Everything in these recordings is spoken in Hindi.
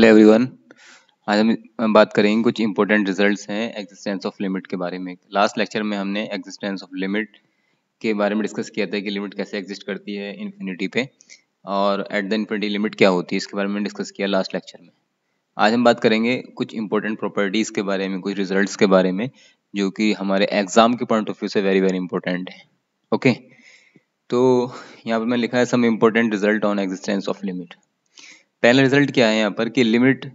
हेलो एवरीवन आज हम बात करेंगे कुछ इंपॉर्टेंट रिजल्ट्स हैं एग्जिस्टेंस ऑफ लिमिट के बारे में लास्ट लेक्चर में हमने एग्जिस्टेंस ऑफ लिमिट के बारे में डिस्कस किया था कि लिमिट कैसे एग्जिस्ट करती है इन्फिनिटी पे और एट द इन्फिनिटी लिमिट क्या होती है इसके बारे में डिस्कस किया लास्ट लेक्चर में आज हम बात करेंगे कुछ इंपॉर्टेंट प्रॉपर्टीज़ के बारे में कुछ रिजल्ट के बारे में जो कि हमारे एग्ज़ाम के पॉइंट ऑफ व्यू से वेरी वेरी इंपॉर्टेंट है ओके तो यहाँ पर मैं लिखा है some important result on existence of limit पहला रिजल्ट क्या है यहाँ पर कि limit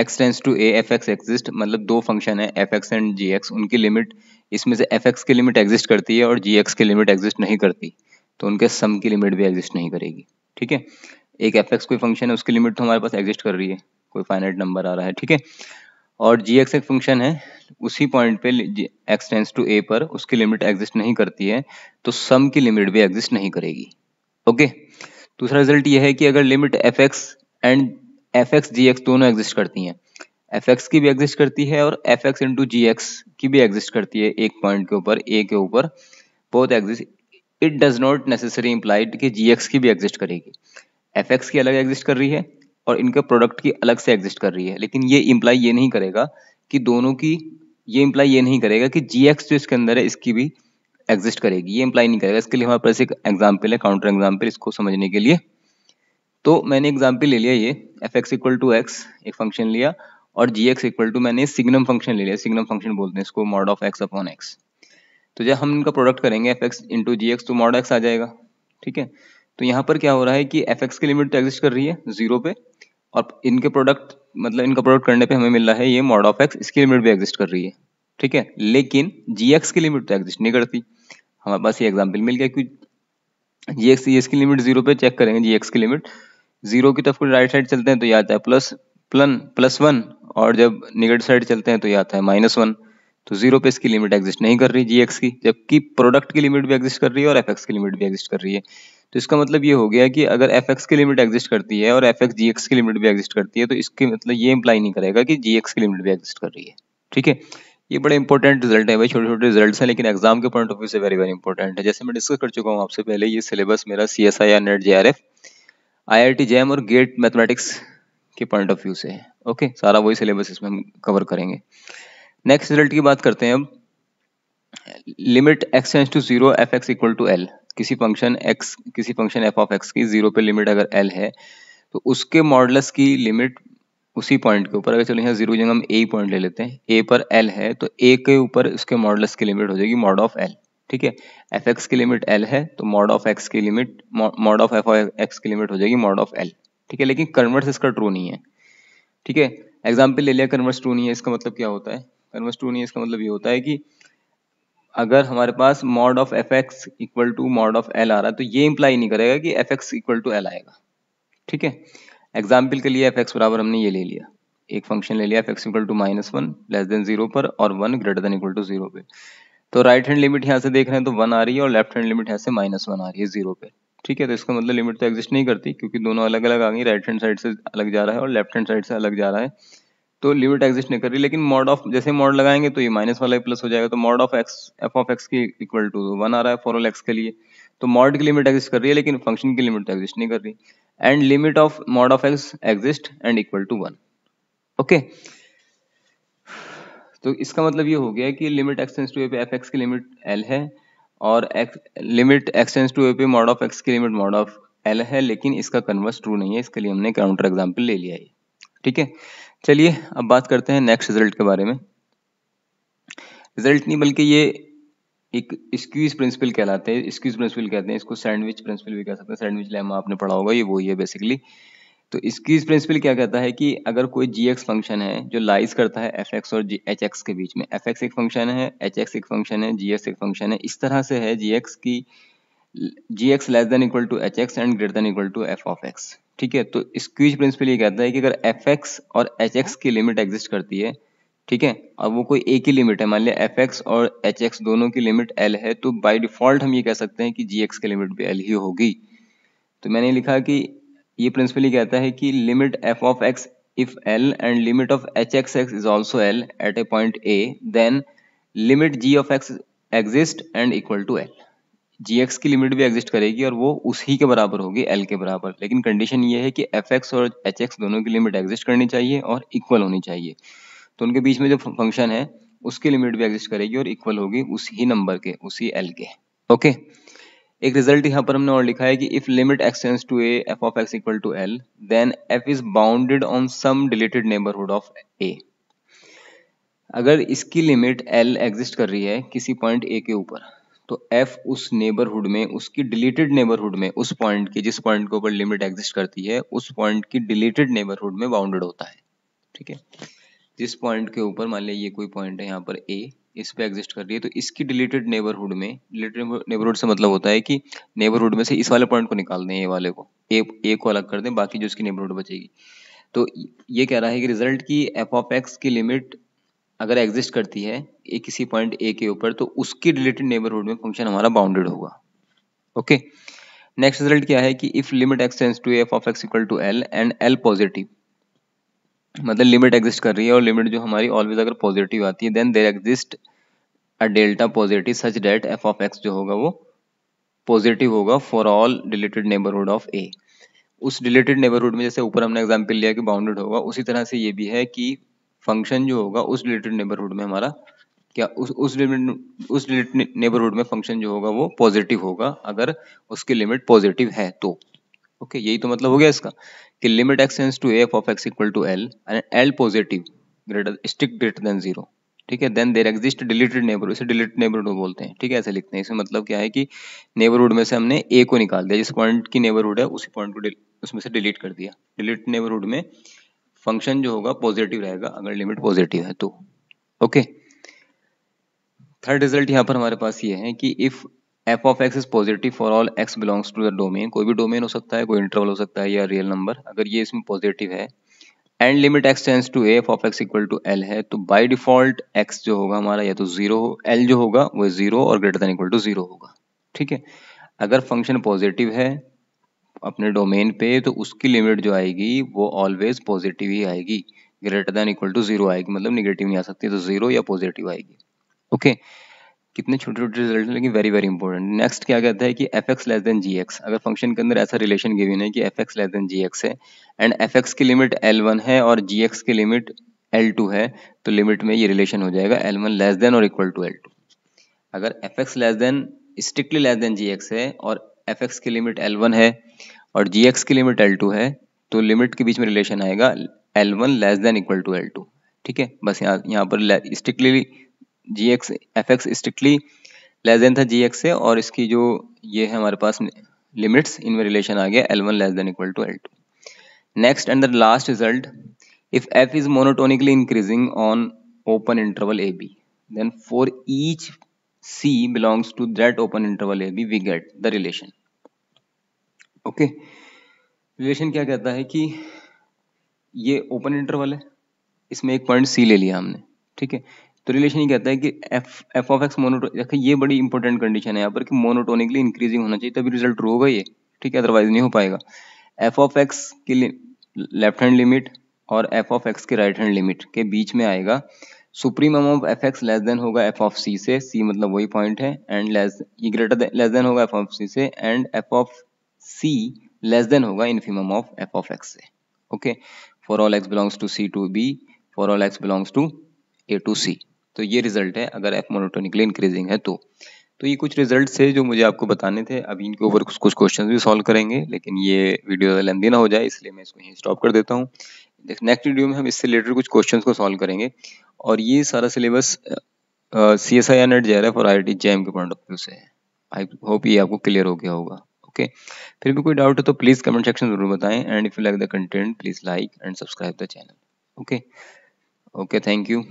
x tends to a f x exist मतलब दो फंक्शन है f x and g x उनकी लिमिट इसमें से एफ एक्स की लिमिट एग्जिस्ट करती है और जी एक्स की लिमिट एग्जिस्ट नहीं करती तो उनके सम की लिमिट भी एग्जिस्ट नहीं करेगी ठीक है एक एफ एक्स कोई फंक्शन है उसकी लिमिट तो हमारे पास एग्जिस्ट कर रही है कोई फाइनाइट नंबर आ रहा है ठीक है और जी एक्स एक फंक्शन है उसी पॉइंट पे x टेंस टू a पर उसकी लिमिट एग्जिस्ट नहीं करती है तो सम की लिमिट भी एग्जिस्ट नहीं करेगी ओके okay? दूसरा रिजल्ट ये है कि अगर limit f x and f x g x दोनों एग्जिस्ट करती हैं एफ एक्स की भी एग्जिस्ट करती है और f x into g x की भी एग्जिस्ट करती है एक पॉइंट के ऊपर ए के ऊपर बहुत exist it does not necessary implied कि जी एक्स की भी एग्जिस्ट करेगी एफ एक्स की अलग एग्जिस्ट कर रही है और इनके प्रोडक्ट की अलग से एग्जिस्ट कर रही है लेकिन ये इम्प्लाई ये नहीं करेगा कि दोनों की ये इम्प्लाई ये नहीं करेगा कि जी एक्स जो इसके अंदर है इसकी भी एग्जिस्ट करेगी ये इंप्लाई नहीं करेगा इसके लिए हमारे पास एक एग्जाम्पल है काउंटर एग्जाम्पल इसको समझने के लिए तो मैंने एग्जाम्पल ले लिया ये f x equal to x एक फंक्शन लिया और जी एक्स इक्वल टू मैंने सिग्नम फंक्शन ले लिया सिग्नम फंक्शन बोलते हैं इसको mod of x upon x तो जब हम इनका प्रोडक्ट करेंगे f x into g x तो मॉड एक्स आ जाएगा ठीक है तो यहाँ पर क्या हो रहा है कि एफ एक्स की लिमिट तो एग्जिस्ट कर रही है जीरो पे और इनके प्रोडक्ट मतलब इनका प्रोडक्ट करने पर हमें मिल रहा है ये मॉड ऑफ एक्स इसकी लिमिट भी एग्जिस्ट कर रही है ठीक है लेकिन जी एक्स की लिमिट तो एग्जिस्ट नहीं करती हमारे पास ये एग्जाम्पल मिल गया क्योंकि जी एक्स की लिमिट जीरो पे चेक करेंगे जी एक्स की लिमिट जीरो की तरफ राइट साइड चलते हैं तो ये आता है प्लस प्लन प्लस वन और जब निगेटिव साइड चलते हैं तो ये आता है माइनस वन तो जीरो पे इसकी लिमिट एग्जिस्ट नहीं कर रही जी एक्स की जबकि प्रोडक्ट की लिमिट भी एग्जिस्ट कर रही है और एफ एक्स की लिमिट भी एग्जिस्ट कर रही है तो इसका मतलब ये हो गया कि अगर एफ एक्स की लिमिट एग्जिस्ट करती है और एफ एक्स जी एक्स की लिमिट भी एग्जिस्ट करती है तो इसके मतलब ये इम्प्लाई नहीं करेगा कि जी एक्स की लिमिट भी एग्जिस्ट कर रही है ठीक है ये बड़े इंपॉर्टेंट रिजल्ट है भाई छोटे छोटे रिजल्ट हैं लेकिन एग्जाम के पॉइंट ऑफ व्यू से वेरी वेरी इंपॉर्टेंट है जैसे मैं डिस्कस कर चुका हूँ आपसे पहले ये सिलेबस मेरा C S I R NET J R F I I T JAM और गेट मैथमेटिक्स के पॉइंट ऑफ व्यू से है ओके सारा वही सिलेबस इसमें हम कवर करेंगे नेक्स्ट रिजल्ट की बात करते हैं अब limit x tends to zero f x equal to L किसी फंक्शन एक्स किसी फंक्शन एफ ऑफ एक्स की जीरो पे लिमिट अगर एल है तो उसके मॉडल्स की लिमिट उसी पॉइंट के ऊपर अगर चलो यहाँ जीरो जगह हम ए पॉइंट ले लेते हैं ए पर एल है तो ए के ऊपर उसके मॉडल्स की लिमिट हो जाएगी मॉड ऑफ एल ठीक है एफ एक्स की लिमिट एल है तो मॉड ऑफ एक्स की limit mod of f x की लिमिट हो जाएगी मॉड ऑफ एल ठीक है लेकिन कन्वर्स इसका ट्रू नहीं है ठीक है एग्जाम्पल ले लिया कन्वर्स ट्रू नहीं है इसका मतलब क्या होता है कन्वर्स ट्रू नहीं है इसका मतलब ये होता है कि अगर हमारे पास mod of f x equal to mod of L आ रहा है तो ये इंप्लाई नहीं करेगा कि f x equal to L आएगा ठीक है एग्जाम्पल के लिए एफ एक्स बराबर हमने ये ले लिया एक फंक्शन ले लिया f x equal to minus one less than zero पर और one greater than equal to zero पे तो राइट हैंड लिमिट यहाँ से देख रहे हैं तो वन आ रही है और लेफ्ट हैंड लिमिट यहाँ से माइनस वन आ रही है जीरो पे ठीक है तो इसका मतलब लिमिट तो एग्जिस्ट नहीं करती क्योंकि दोनों अलग अलग आ गई राइट हैंड साइड से अलग जा रहा है और लेफ्ट हैंड साइड से अलग जा रहा है तो लिमिट एग्जिस्ट नहीं कर रही लेकिन मॉड ऑफ जैसे मॉड लगाएंगे तो ये माइनस वाला प्लस हो जाएगा तो mod of x f of x की इक्वल टू वन आ रहा है फॉर ऑल एक्स के लिए तो मॉड की लिमिट एग्जिस्ट कर रही है लेकिन फंक्शन की लिमिट एग्जिस्ट तो नहीं कर रही and limit of mod of x exist and equal to one okay तो इसका मतलब ये हो गया कि लिमिट एक्सटेंस टू ए पे एफ एक्स की लिमिट एल है और लिमिट एक्सटेंस टू ए पे मॉड ऑफ एक्स की लिमिट मॉड ऑफ एल है लेकिन इसका कन्वर्स ट्रू नहीं है इसके लिए हमने काउंटर एग्जांपल ले लिया है ठीक है चलिए अब बात करते हैं नेक्स्ट रिजल्ट के बारे में रिजल्ट नहीं बल्कि ये एक स्क्यूज प्रिंसिपल कहलाते हैं स्क्यूज प्रिंसिपल कहते हैं इसको सैंडविच प्रिंसिपल भी कह सकते हैं सैंडविच लेमा आपने पढ़ा होगा ये वही है बेसिकली तो स्क्यूज प्रिंसिपल क्या कहता है कि अगर कोई जी एक्स फंक्शन है जो लाइज करता है एफ एक्स और जी एच एक्स के बीच में एफ एक्स एक फंक्शन है एच एक्स एक फंक्शन है जी एक्स एक फंक्शन है इस तरह से है जी एक्स की g x less than equal to h x and greater than equal to f of x ठीक है तो स्क्यूज प्रिंसिपल ये कहता है कि अगर एफ एक्स और एच एक्स की लिमिट एग्जिस्ट करती है ठीक है अब वो कोई एक ही लिमिट है मान लिया एफ एक्स और एच एक्स दोनों की लिमिट एल है तो बाई डिफॉल्ट हम ये कह सकते हैं कि जी एक्स की लिमिट भी एल ही होगी तो मैंने लिखा कि ये प्रिंसिपली कहता है कि limit f of x if L and limit of h x x is also L at a point a then limit g of x exist and equal to L g x की लिमिट भी एग्जिस्ट करेगी और वो उसी के बराबर होगी एल के बराबर लेकिन कंडीशन ये है कि एफ एक्स और एच एक्स दोनों की लिमिट एग्जिस्ट करनी चाहिए और इक्वल होनी चाहिए तो उनके बीच में जो फंक्शन है उसकी लिमिट भी एग्जिस्ट करेगी और इक्वल होगी उसी नंबर के उसी एल के ओके एक रिजल्ट यहाँ पर हमने और लिखा है कि if limit x tends to a f of x equal to L then f is bounded on some deleted neighbourhood of a अगर इसकी लिमिट एल एग्जिस्ट कर रही है किसी पॉइंट ए के ऊपर तो एफ उस नेबरहुड में उसकी डिलीटेड नेबरहुड में उस पॉइंट के जिस पॉइंट के ऊपर लिमिट एग्जिस्ट करती है उस पॉइंट की डिलीटेड नेबरहुड में बाउंडेड होता है ठीक है जिस पॉइंट के ऊपर मान लिया ये कोई पॉइंट है यहाँ पर ए इस पे एग्जिस्ट कर रही है तो इसकी डिलीटेड नेबरहुड में डिलीटेड नेबरहुड से मतलब होता है कि नेबरहुड में से इस वाले पॉइंट को निकाल दें ए वाले को ए ए को अलग कर दें बाकी जो इसकी नेबरहुड बचेगी तो ये कह रहा है कि रिजल्ट की एफ ऑफ एक्स की लिमिट अगर एग्जिस्ट करती है ए किसी पॉइंट ए के ऊपर तो उसकी रिलेटेड नेबरहुड में फंक्शन हमारा बाउंडेड होगा ओके नेक्स्ट रिजल्ट क्या है कि if limit x to f of x equal to L and L positive मतलब लिमिट एग्जिस्ट कर रही है और लिमिट जो हमारी ऑलवेज अगर पॉजिटिव आती है then there exist a delta positive such that f of x जो होगा वो पॉजिटिव होगा for all related neighbourhood of a उस रिलेटेड नेबरहुड में जैसे ऊपर हमने एग्जाम्पल लिया कि बाउंडेड होगा उसी तरह से ये भी है कि फंक्शन जो होगा उस रिलेटेड नेबरहुड में हमारा क्या उस उस लिमिट उस रिलेटेड नेबरहुड में फंक्शन जो होगा वो पॉजिटिव होगा अगर उसकी लिमिट पॉजिटिव है तो ओके okay, यही तो मतलब हो गया इसका कि limit x tends to f of x equal to L and L positive greater strict greater than zero ठीक है then there exist deleted neighbour इसे डिलीटेड नेबरहुड बोलते हैं ठीक है ऐसे लिखते हैं इसमें मतलब क्या है कि नेबरहुड में से हमने ए को निकाल दिया जिस पॉइंट की नेबरहुड है उसी पॉइंट को उसमें से डिलीट कर दिया डिलीट नेबरहुड में फंक्शन जो होगा पॉजिटिव रहेगा अगर लिमिट पॉजिटिव है तो ओके थर्ड रिजल्ट यहाँ पर हमारे पास ये है कि if f of x is positive for all x belongs to the domain कोई भी डोमेन हो सकता है कोई इंटरवल हो सकता है या रियल नंबर अगर ये इसमें पॉजिटिव है and limit x tends to f of x equal to L है तो बाई डिफॉल्ट एक्स जो होगा हमारा या तो जीरो एल जो होगा वो जीरो और greater than equal to zero होगा ठीक है अगर फंक्शन पॉजिटिव है अपने डोमेन पे तो उसकी लिमिट जो आएगी वो ऑलवेज पॉजिटिव ही आएगी greater than equal to zero आएगी मतलब निगेटिव नहीं आ सकती तो जीरो या पॉजिटिव आएगी ओके okay. कितने छोटे छोटे रिजल्ट लेकिन वेरी वेरी इंपॉर्टेंट नेक्स्ट क्या कहता है कि f x less than g x अगर फंक्शन के अंदर ऐसा रिलेशन गिवन है कि f x less than g x है एंड एफ एक्स की लिमिट एल वन है और जी एक्स की लिमिट एल टू है तो लिमिट में ये रिलेशन हो जाएगा एल वन लेस देन और इक्वल टू एल टू अगर f x less than strictly less than g x है और एफ एक्स की लिमिट एल वन है और जी एक्स की लिमिट एल टू है तो लिमिट के बीच में रिलेशन आएगा L one less than equal to L two ठीक है बस यहाँ यहाँ पर strictly g x f x strictly less than था जी एक्स से और इसकी जो ये है हमारे पास लिमिट्स इन रिलेशन आ गया L one less than equal to L two next and the last result if f is monotonically increasing on open interval a b then for each c belongs to that open interval a b we get the relation okay relation क्या कहता है कि ये ओपन इंटरवल है इसमें एक पॉइंट सी ले लिया हमने ठीक है तो रिलेशन ये कहता है कि f f of x monotone देखिए ये बड़ी इंपॉर्टेंट कंडीशन है यहाँ पर कि मोनोटोनिकली इंक्रीजिंग होना चाहिए तभी रिजल्ट ट्रू होगा ये ठीक है अदरवाइज नहीं हो पाएगा एफ ऑफ एक्स की लेफ्ट हैंड लिमिट और एफ ऑफ एक्स के राइट हैंड लिमिट के बीच में आएगा supreme of f x less than होगा एफ ऑफ सी से सी मतलब वही पॉइंट है एंड लेस ये ग्रेटर लेस देन होगा एफ ऑफ सी से and f of c less than होगा infimum of f of x से okay for all x belongs to C to b for all x belongs to a to c तो ये रिजल्ट है अगर एफ मोनोटोनिकली इंक्रीजिंग है तो तो ये कुछ रिजल्ट थे जो मुझे आपको बताने थे अभी इनके ऊपर कुछ कुछ क्वेश्चन भी सॉल्व करेंगे लेकिन ये वीडियो लेंदी ना हो जाए इसलिए मैं इसको यहीं स्टॉप कर देता हूँ नेक्स्ट वीडियो में हम इससे रिलेटेड कुछ क्वेश्चन को सॉल्व करेंगे और ये सारा syllabus C S I NET J R F और आई आई टी एम के पॉइंट ऑफ व्यू से है आई होप ये आपको क्लियर हो गया होगा ओके फिर भी कोई डाउट है तो प्लीज़ कमेंट सेक्शन जरूर बताएं and if you like the content please like and subscribe the channel okay okay thank you